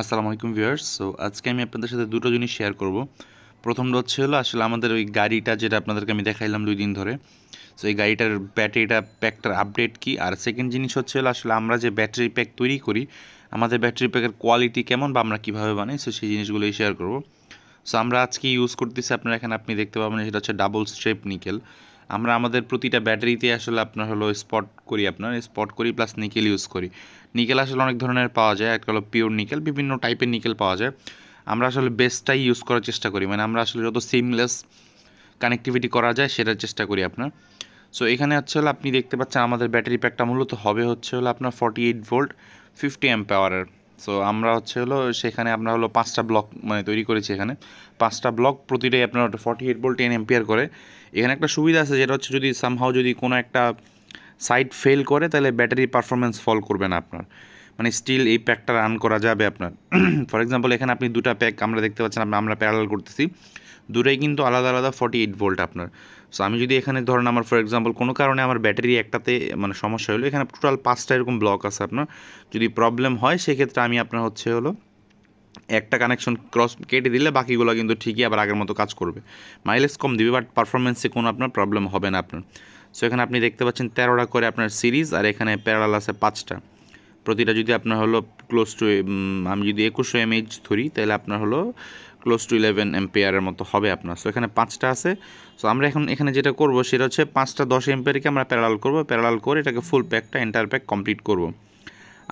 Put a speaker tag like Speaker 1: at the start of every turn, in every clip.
Speaker 1: আসসালামু আলাইকুম viewers so আজকে আমি আপনাদের সাথে দুটো জিনিস শেয়ার করব প্রথমটা হচ্ছে হলো আসলে আমাদের ওই গাড়িটা যেটা আপনাদেরকে আমি দেখাইলাম দুই দিন ধরে সো এই গাড়িটার ব্যাটারিটা প্যাকটার আপডেট কি আর সেকেন্ড জিনিস হচ্ছে হলো আসলে আমরা যে ব্যাটারি প্যাক তৈরি করি আমাদের ব্যাটারি প্যাকের কোয়ালিটি কেমন বা আমরা কীভাবে বানাই সো সেই জিনিসগুলোই শেয়ার করব সো আমরা আজকে ইউজ করতেছি আপনারা এখানে আপনি দেখতে পাবেন সেটা হচ্ছে ডাবল স্ট্রেপ নিকেল আমরা আমাদের প্রতিটা ব্যাটারিতে আসলে আপনার হলো স্পট করি আপনার স্পট করি প্লাস নিকেল ইউজ করি নিকেল আসলে অনেক ধরনের পাওয়া যায় একটা হলো পিওর নিকেল বিভিন্ন টাইপের নিকেল পাওয়া যায় আমরা আসলে বেস্টটাই ইউজ করার চেষ্টা করি মানে আমরা আসলে যত সিমলেস কানেক্টিভিটি করা যায় সেটার চেষ্টা করি আপনার সো এখানে হচ্ছে হলো আপনি দেখতে পাচ্ছেন আমাদের ব্যাটারি প্যাকটা মূলত হবে হচ্ছে হলো আপনার forty eight volt fifty M পাওয়ারের সো আমরা হচ্ছে হলো সেখানে আমরা হলো পাঁচটা ব্লক মানে তৈরি করেছি এখানে পাঁচটা ব্লক প্রতিটাই আপনার forty eight volt ten ampere করে এখানে একটা সুবিধা আছে যেটা হচ্ছে যদি সামহাও যদি কোনো একটা সাইড ফেল করে তাহলে ব্যাটারি পারফরমেন্স ফল করবে না আপনার মানে স্টিল এই প্যাকটা রান করা যাবে আপনার ফর এক্সাম্পল এখানে আপনি দুটা প্যাক আমরা দেখতে পাচ্ছেন আমরা প্যারাল করতেছি দুটোই কিন্তু আলাদা আলাদা ফর্টি এইট ভোল্ট আপনার সো আমি যদি এখানে ধরেন আমার ফর এক্সাম্পল কোনো কারণে আমার ব্যাটারি একটাতে মানে সমস্যা হলো এখানে টোটাল পাঁচটা এরকম ব্লক আছে আপনার যদি প্রবলেম হয় সেক্ষেত্রে আমি আপনার হচ্ছে হলো একটা কানেকশন ক্রস কেটে দিলে বাকিগুলো কিন্তু ঠিকই আবার আগের মতো কাজ করবে মাইলেজ কম দিবে বাট পারফরমেন্সে কোনো আপনার প্রবলেম হবে না আপনার সো এখানে আপনি দেখতে পাচ্ছেন তেরোটা করে আপনার সিরিজ আর এখানে প্যারাল আছে পাঁচটা প্রতিটা যদি আপনার হলো ক্লোজ টু আমি যদি একুশো এমএইচ ধরি তাহলে আপনার হলো ক্লোজ টু ইলেভেন এম্পেয়ারের মতো হবে আপনার সো এখানে পাঁচটা আছে সো আমরা এখন এখানে যেটা করব সেটা হচ্ছে পাঁচটা দশ এম্পেয়ারকে আমরা প্যারাল করব প্যারাল করে এটাকে ফুল প্যাকটা এন্টার প্যাক কমপ্লিট করব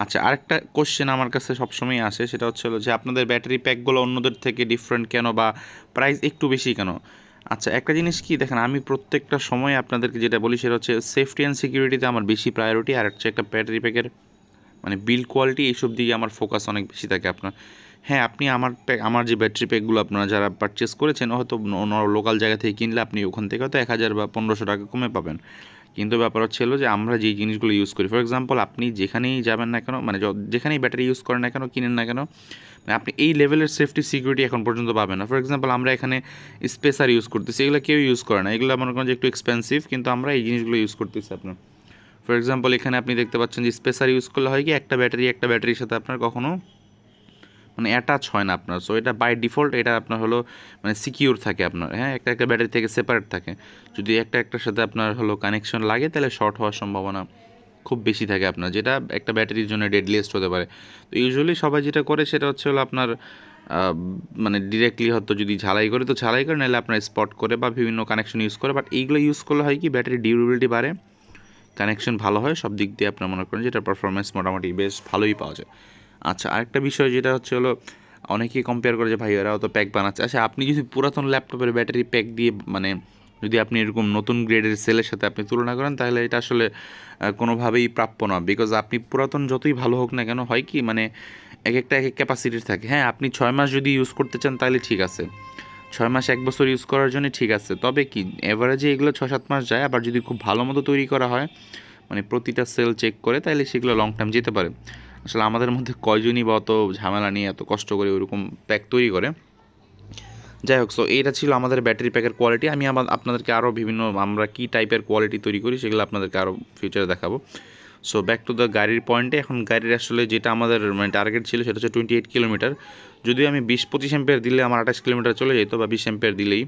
Speaker 1: আচ্ছা আরেকটা কোশ্চেন আমার কাছে সবসময় আসে সেটা হচ্ছে যে আপনাদের ব্যাটারি প্যাকগুলো অন্যদের থেকে ডিফারেন্ট কেন বা প্রাইস একটু বেশি কেন আচ্ছা একটা জিনিস কি দেখেন আমি প্রত্যেকটা সময় আপনাদেরকে যেটা বলি সেটা হচ্ছে সেফটি অ্যান্ড সিকিউরিটিতে আমার বেশি প্রায়োরিটি আর হচ্ছে একটা ব্যাটারি প্যাকের মানে বিল কোয়ালিটি এইসব দিকে আমার ফোকাস অনেক বেশি থাকে আপনার হ্যাঁ আপনি আমার প্যাক আমার যে ব্যাটারি প্যাকগুলো আপনারা যারা পারচেস করেছেন হয়তো লোকাল জায়গা থেকে কিনলে আপনি ওখান থেকে হয়তো এক হাজার বা পনেরোশো টাকা কমে পাবেন কিন্তু ব্যাপার হচ্ছে হলো যে আমরা যে জিনিসগুলো ইউজ করি ফর এক্সাম্পল আপনি যেখানেই যাবেন না কেন মানে যেখানেই ব্যাটারি ইউজ করেন না কেন কিনেন না কেন মানে আপনি এই লেভেলের সেফটি সিকিউরিটি এখন পর্যন্ত পাবেন না ফর এক্সাম্পল আমরা এখানে স্পেসার ইউজ করতেছি এগুলো কেউ ইউজ করে না এগুলো মনে করেন যে একটু এক্সপেন্সিভ কিন্তু আমরা এই জিনিসগুলো ইউজ করতেছি আপনার ফর এক্সাম্পল এখানে আপনি দেখতে পাচ্ছেন যে স্পেসার ইউজ করলে হয় কি একটা ব্যাটারি একটা ব্যাটারির সাথে আপনার কখনো মানে অ্যাটাচ হয় না আপনার সো এটা বাই ডিফল্ট এটা আপনার হলো মানে সিকিউর থাকে আপনার হ্যাঁ একটা একটা ব্যাটারি থেকে সেপারেট থাকে যদি একটা একটার সাথে আপনার হলো কানেকশন লাগে তাহলে শর্ট হওয়ার সম্ভাবনা খুব বেশি থাকে আপনার যেটা একটা ব্যাটারির জন্য ডেডলিয়েস্ট হতে পারে তো ইউজুয়ালি সবাই যেটা করে সেটা হচ্ছে হলো আপনার মানে ডিরেক্টলি হয়তো যদি ঝালাই করে তো ঝালাই করে নাহলে আপনার স্পট করে বা বিভিন্ন কানেকশন ইউজ করে বাট এইগুলো ইউজ করলে হয় কি ব্যাটারি ডিউরেবিলিটি বাড়ে কানেকশন ভালো হয় সব দিক দিয়ে আপনার মনে করেন যেটা পারফরমেন্স মোটামুটি বেশ ভালোই পাওয়া যায় আচ্ছা আরেকটা বিষয় যেটা হচ্ছে হলো অনেকেই কম্পেয়ার করে যে ভাই ওরাও তো প্যাক বানাচ্ছে আচ্ছা আপনি যদি পুরাতন ল্যাপটপের ব্যাটারি প্যাক দিয়ে মানে যদি আপনি এরকম নতুন গ্রেডের সেলের সাথে আপনি তুলনা করেন তাহলে এটা আসলে কোনোভাবেই প্রাপ্য না বিকজ আপনি পুরাতন যতই ভালো হোক না কেন হয় কি মানে এক একটা এক এক ক্যাপাসিটির থাকে হ্যাঁ আপনি ছয় মাস যদি ইউজ করতে চান তাহলে ঠিক আছে ছয় মাস এক বছর ইউজ করার জন্য ঠিক আছে তবে কি অ্যাভারেজে এগুলো ছ সাত মাস যায় আবার যদি খুব ভালো মতো তৈরি করা হয় মানে প্রতিটা সেল চেক করে তাহলে সেগুলো লং টাইম যেতে পারে আসলে আমাদের মধ্যে কয়জনই বা অত ঝামেলা নিয়ে এত কষ্ট করে ওরকম প্যাক তৈরি করে যাই হোক সো এটা ছিল আমাদের ব্যাটারি প্যাকের কোয়ালিটি আমি আমার আপনাদেরকে আরও বিভিন্ন আমরা কী টাইপের কোয়ালিটি তৈরি করি সেগুলো আপনাদেরকে আরও ফিউচারে দেখাবো সো ব্যাক টু দ্য গাড়ির পয়েন্টে এখন গাড়ির আসলে যেটা আমাদের মানে টার্গেট ছিল সেটা হচ্ছে টোয়েন্টি এইট কিলোমিটার যদিও আমি বিশ পঁচিশ এম্পেয়ার দিলে আমার আঠাশ কিলোমিটার চলে যেত বা বিশ এম্পেয়ার দিলেই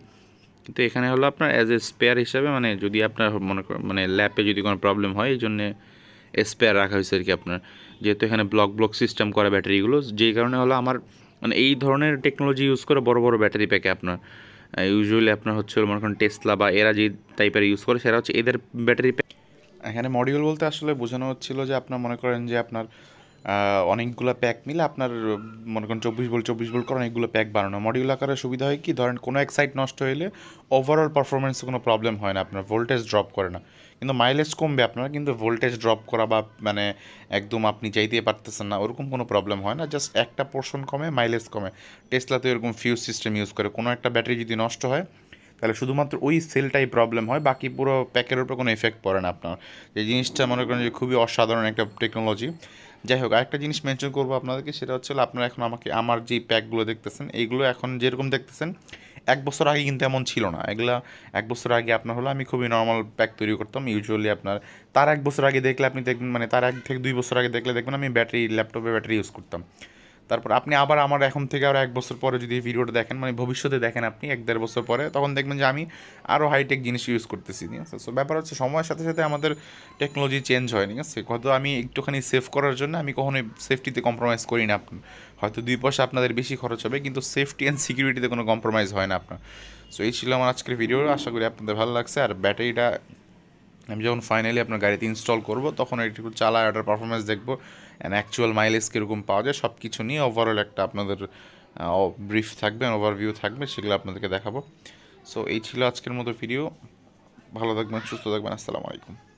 Speaker 1: কিন্তু এখানে হলো আপনার অ্যাজ এ স্পেয়ার হিসাবে মানে যদি আপনার মনে মানে ল্যাপে যদি কোনো প্রবলেম হয় এই জন্যে স্পেয়ার রাখা হয়েছে আর কি আপনার যেহেতু এখানে ব্লক ব্লক সিস্টেম করা ব্যাটারিগুলো যেই কারণে হলো আমার মানে এই ধরনের টেকনোলজি ইউজ করে বড় বড় ব্যাটারি প্যাকে আপনার ইউজুয়ালি আপনার হচ্ছে মনে করেন টেসলা বা এরা যে টাইপের ইউজ করে সেটা হচ্ছে এদের ব্যাটারি প্যাক এখানে মডিউল বলতে আসলে বোঝানো হচ্ছিলো যে আপনার মনে করেন যে আপনার অনেকগুলো প্যাক মিলে আপনার মনে করেন চব্বিশ বল চব্বিশ বল করে অনেকগুলো প্যাক বানানো মডিউল আকারে সুবিধা হয় কি ধরেন কোনো এক সাইড নষ্ট হলে ওভারঅল পারফরমেন্সে কোনো প্রবলেম হয় না আপনার ভোল্টেজ ড্রপ করে না কিন্তু মাইলেজ কমবে আপনার কিন্তু ভোল্টেজ ড্রপ করা বা মানে একদম আপনি যাইতে পারতেছেন না ওরকম কোনো প্রবলেম হয় না জাস্ট একটা পোর্শন কমে মাইলেজ কমে টেসলাতে এরকম ফিউজ সিস্টেম ইউজ করে কোনো একটা ব্যাটারি যদি নষ্ট হয় তাহলে শুধুমাত্র ওই সেলটাই প্রবলেম হয় বাকি পুরো প্যাকের উপর কোনো এফেক্ট পড়ে না আপনার এই জিনিসটা মনে করেন যে খুবই অসাধারণ একটা টেকনোলজি যাই হোক আরেকটা জিনিস মেনশন করবো আপনাদেরকে সেটা হচ্ছে আপনারা এখন আমাকে আমার যে প্যাকগুলো দেখতেছেন এইগুলো এখন যেরকম দেখতেছেন এক বছর আগে কিন্তু এমন ছিল না এগুলা এক বছর আগে আপনার হলো আমি খুবই নর্মাল প্যাক তৈরি করতাম ইউজুয়ালি আপনার তার এক বছর আগে দেখলে আপনি দেখবেন মানে তার এক থেকে দুই বছর আগে দেখলে দেখবেন আমি ব্যাটারি ল্যাপটপে ব্যাটারি ইউজ করতাম তারপর আপনি আবার আমার এখন থেকে আরও এক বছর পরে যদি ভিডিওটা দেখেন মানে ভবিষ্যতে দেখেন আপনি এক দেড় বছর পরে তখন দেখবেন যে আমি আরও হাইটেক জিনিস ইউজ করতেছি ঠিক আছে সো ব্যাপার হচ্ছে সময়ের সাথে সাথে আমাদের টেকনোলজি চেঞ্জ হয় ঠিক আছে হয়তো আমি একটুখানি সেভ করার জন্য আমি কখনোই সেফটিতে কম্প্রোমাইজ করি না আপনি হয়তো দুই পয়সা আপনাদের বেশি খরচ হবে কিন্তু সেফটি অ্যান্ড সিকিউরিটিতে কোনো কম্প্রোমাইজ হয় না আপনার সো এই ছিল আমার আজকের ভিডিও আশা করি আপনাদের ভালো লাগছে আর ব্যাটারিটা আমি যখন ফাইনালি আপনার গাড়িতে ইনস্টল করব তখন একটু চালায় ওটার পারফরমেন্স দেখবো অ্যান্ড অ্যাকচুয়াল মাইলেজ কীরকম পাওয়া যায় সব কিছু নিয়ে ওভারঅল একটা আপনাদের ব্রিফ থাকবে ওভারভিউ থাকবে সেগুলো আপনাদেরকে দেখাবো সো এই ছিল আজকের মতো ভিডিও ভালো থাকবেন সুস্থ থাকবেন আসসালামু আলাইকুম